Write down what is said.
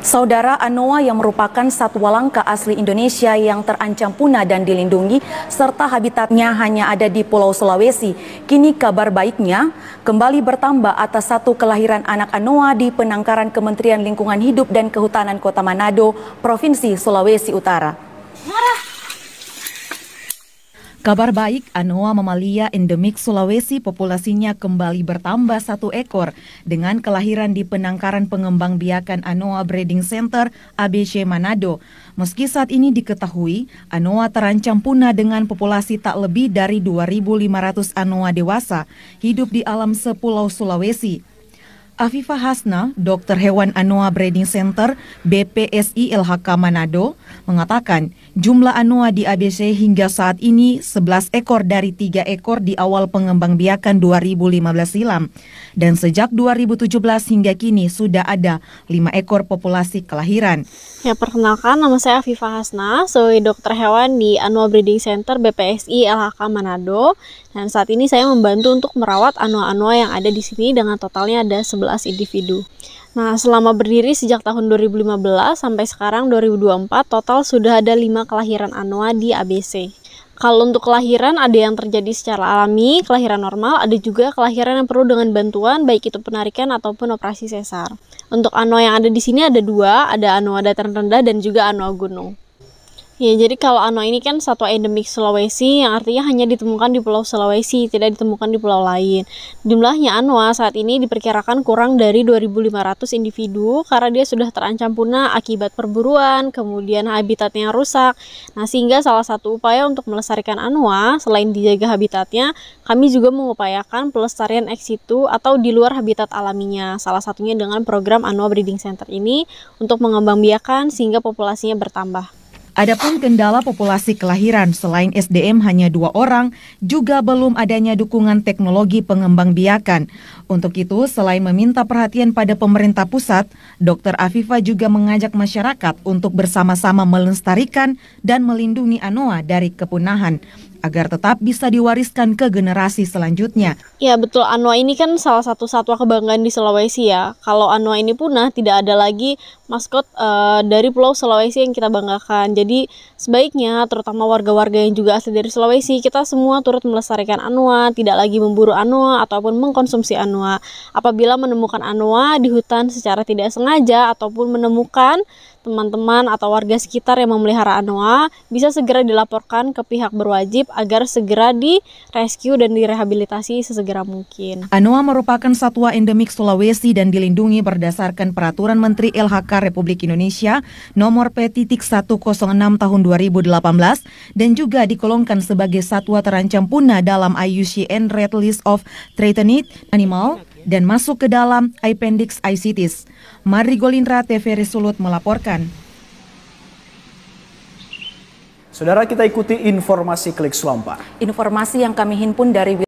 Saudara Anoa yang merupakan satwa langka asli Indonesia yang terancam punah dan dilindungi serta habitatnya hanya ada di Pulau Sulawesi. Kini kabar baiknya kembali bertambah atas satu kelahiran anak Anoa di penangkaran Kementerian Lingkungan Hidup dan Kehutanan Kota Manado, Provinsi Sulawesi Utara. Marah. Kabar baik, Anoa mamalia endemik Sulawesi populasinya kembali bertambah satu ekor dengan kelahiran di penangkaran pengembang biakan Anoa Breeding Center ABC Manado. Meski saat ini diketahui, Anoa terancam punah dengan populasi tak lebih dari 2.500 Anoa dewasa hidup di alam sepulau Sulawesi. Afifa Hasna, dokter hewan Anoa Breeding Center BPSI LHK Manado, mengatakan jumlah Anoa di ABC hingga saat ini 11 ekor dari 3 ekor di awal pengembangbiakan 2015 silam. Dan sejak 2017 hingga kini sudah ada 5 ekor populasi kelahiran. Ya, perkenalkan nama saya Afifa Hasna, sebagai dokter hewan di Anoa Breeding Center BPSI LHK Manado. Dan saat ini saya membantu untuk merawat anoa-anoa yang ada di sini dengan totalnya ada 11 individu. Nah, selama berdiri sejak tahun 2015 sampai sekarang 2024, total sudah ada 5 kelahiran anoa di ABC. Kalau untuk kelahiran ada yang terjadi secara alami, kelahiran normal, ada juga kelahiran yang perlu dengan bantuan baik itu penarikan ataupun operasi sesar. Untuk anoa yang ada di sini ada dua, ada anoa dataran rendah dan juga anoa gunung. Ya, jadi kalau ano ini kan satu endemik Sulawesi yang artinya hanya ditemukan di Pulau Sulawesi, tidak ditemukan di pulau lain. Jumlahnya anoa saat ini diperkirakan kurang dari 2.500 individu karena dia sudah terancam punah akibat perburuan, kemudian habitatnya rusak. Nah, sehingga salah satu upaya untuk melestarikan anoa selain dijaga habitatnya, kami juga mengupayakan pelestarian ex situ atau di luar habitat alaminya. Salah satunya dengan program Anoa Breeding Center ini untuk mengembangbiakan sehingga populasinya bertambah. Adapun kendala populasi kelahiran selain SDM hanya dua orang, juga belum adanya dukungan teknologi pengembang biakan. Untuk itu, selain meminta perhatian pada pemerintah pusat, Dr. Afifa juga mengajak masyarakat untuk bersama-sama melestarikan dan melindungi Anoa dari kepunahan agar tetap bisa diwariskan ke generasi selanjutnya. Ya betul, anoa ini kan salah satu satwa kebanggaan di Sulawesi ya. Kalau anoa ini punah, tidak ada lagi maskot uh, dari Pulau Sulawesi yang kita banggakan. Jadi sebaiknya terutama warga-warga yang juga asli dari Sulawesi, kita semua turut melestarikan anoa, tidak lagi memburu anoa ataupun mengkonsumsi anoa. Apabila menemukan anoa di hutan secara tidak sengaja ataupun menemukan teman-teman atau warga sekitar yang memelihara anoa bisa segera dilaporkan ke pihak berwajib agar segera direscue dan direhabilitasi sesegera mungkin. Anoa merupakan satwa endemik Sulawesi dan dilindungi berdasarkan Peraturan Menteri LHK Republik Indonesia nomor P.106 tahun 2018 dan juga dikolongkan sebagai satwa terancam punah dalam IUCN Red List of Threatened Animal dan masuk ke dalam appendix ICTs. Mari Golindra TV Resolut melaporkan. Saudara kita ikuti informasi klik selampa. Informasi yang kami himpun dari